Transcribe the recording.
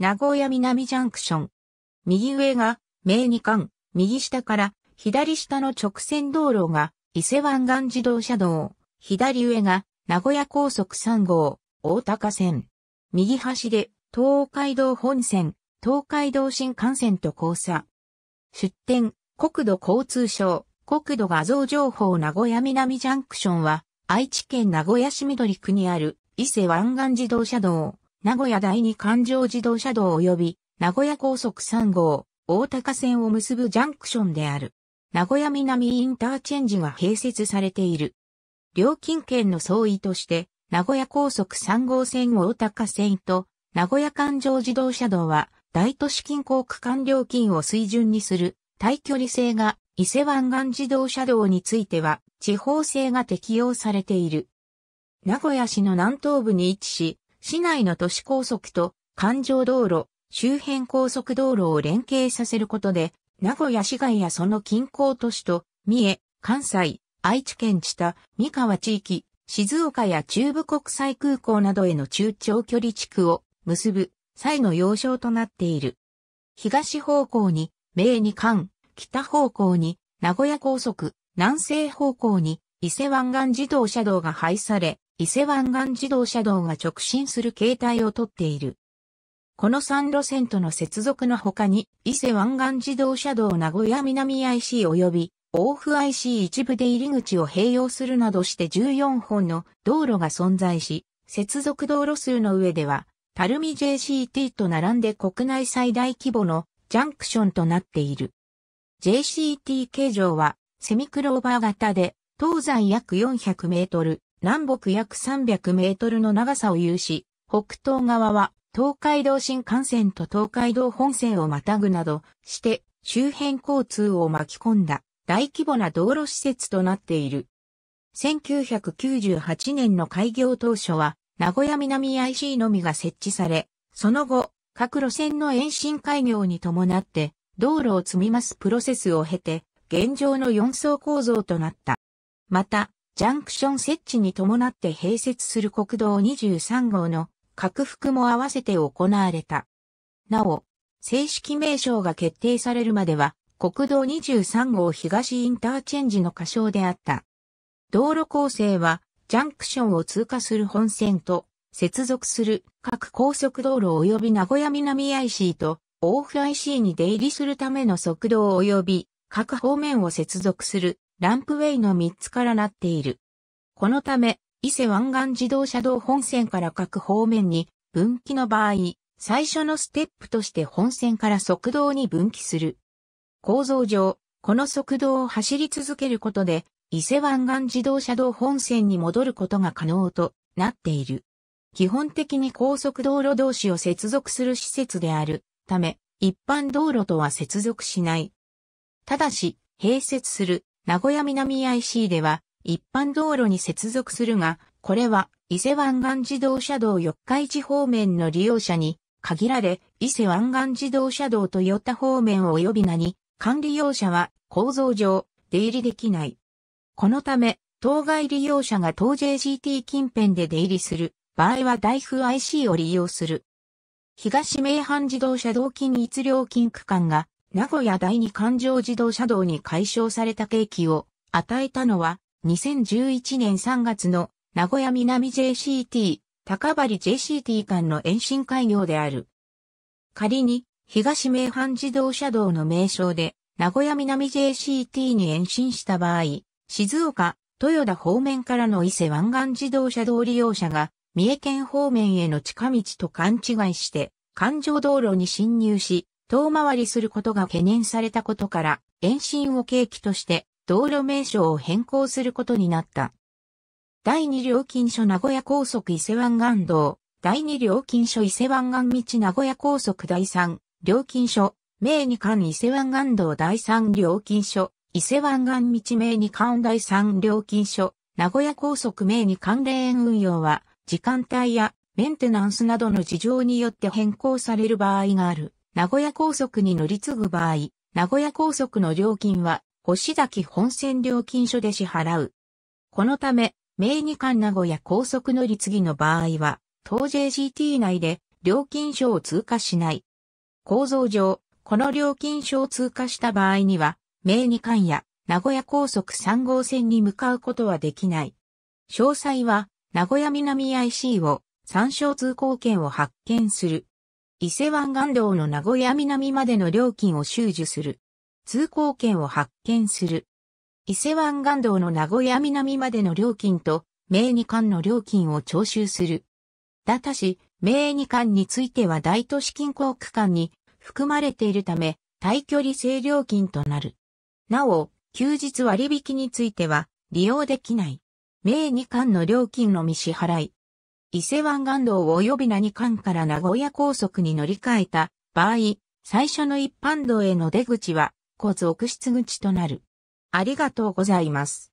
名古屋南ジャンクション。右上が、名二間、右下から、左下の直線道路が、伊勢湾岸自動車道。左上が、名古屋高速3号、大高線。右端で、東海道本線、東海道新幹線と交差。出展、国土交通省、国土画像情報名古屋南ジャンクションは、愛知県名古屋市緑区にある伊勢湾岸自動車道。名古屋第二環状自動車道及び名古屋高速3号、大高線を結ぶジャンクションである。名古屋南インターチェンジが併設されている。料金券の相違として、名古屋高速3号線大高線と名古屋環状自動車道は大都市近郊区間料金を水準にする対距離性が伊勢湾岸自動車道については地方性が適用されている。名古屋市の南東部に位置し、市内の都市高速と環状道路、周辺高速道路を連携させることで、名古屋市外やその近郊都市と、三重、関西、愛知県知多、三河地域、静岡や中部国際空港などへの中長距離地区を結ぶ際の要衝となっている。東方向に、明二間、北方向に、名古屋高速、南西方向に、伊勢湾岸自動車道が配され、伊勢湾岸自動車道が直進する形態をとっている。この3路線との接続の他に、伊勢湾岸自動車道名古屋南 IC 及び、大府 IC 一部で入り口を併用するなどして14本の道路が存在し、接続道路数の上では、垂水 JCT と並んで国内最大規模のジャンクションとなっている。JCT 形状はセミクローバー型で東西約400メートル、南北約300メートルの長さを有し、北東側は東海道新幹線と東海道本線をまたぐなどして周辺交通を巻き込んだ大規模な道路施設となっている。1998年の開業当初は名古屋南 IC のみが設置され、その後各路線の延伸開業に伴って道路を積みますプロセスを経て現状の4層構造となった。また、ジャンクション設置に伴って併設する国道23号の拡幅も合わせて行われた。なお、正式名称が決定されるまでは、国道23号東インターチェンジの仮称であった。道路構成は、ジャンクションを通過する本線と、接続する各高速道路及び名古屋南 IC と、大府 IC に出入りするための速道及び、各方面を接続するランプウェイの3つからなっている。このため、伊勢湾岸自動車道本線から各方面に分岐の場合、最初のステップとして本線から側道に分岐する。構造上、この側道を走り続けることで、伊勢湾岸自動車道本線に戻ることが可能となっている。基本的に高速道路同士を接続する施設であるため、一般道路とは接続しない。ただし、併設する名古屋南 IC では一般道路に接続するが、これは伊勢湾岸自動車道四日市方面の利用者に限られ、伊勢湾岸自動車道とヨタ方面及び名に、管理用者は構造上出入りできない。このため、当該利用者が当 JGT 近辺で出入りする場合は大風 IC を利用する。東名阪自動車道近一料金区間が名古屋第二環状自動車道に解消された景気を与えたのは、2011年3月の名古屋南 JCT、高張 JCT 間の延伸開業である。仮に、東名阪自動車道の名称で、名古屋南 JCT に延伸した場合、静岡、豊田方面からの伊勢湾岸自動車道利用者が、三重県方面への近道と勘違いして、環状道路に侵入し、遠回りすることが懸念されたことから、延伸を契機として道路名称を変更することになった。第二料金所名古屋高速伊勢湾岸道、第二料金所伊勢湾岸道名古屋高速第三料金所、名二間伊勢湾岸道第三料金所、伊勢湾岸道名二間第三料金所、名古屋高速名二間連運用は、時間帯やメンテナンスなどの事情によって変更される場合がある。名古屋高速に乗り継ぐ場合、名古屋高速の料金は、星崎本線料金所で支払う。このため、名二間名古屋高速乗り継ぎの場合は、東 JGT 内で料金所を通過しない。構造上、この料金所を通過した場合には、名二間や名古屋高速3号線に向かうことはできない。詳細は、名古屋南 IC を参照通行券を発見する伊勢湾岸道の名古屋南までの料金を収受する。通行券を発券する。伊勢湾岸道の名古屋南までの料金と、名二間の料金を徴収する。だたし、名二間については大都市近郊区間に含まれているため、対距離制料金となる。なお、休日割引については利用できない。名二間の料金のみ支払い。伊勢湾岸道及び何間から名古屋高速に乗り換えた場合、最初の一般道への出口は、小属出口となる。ありがとうございます。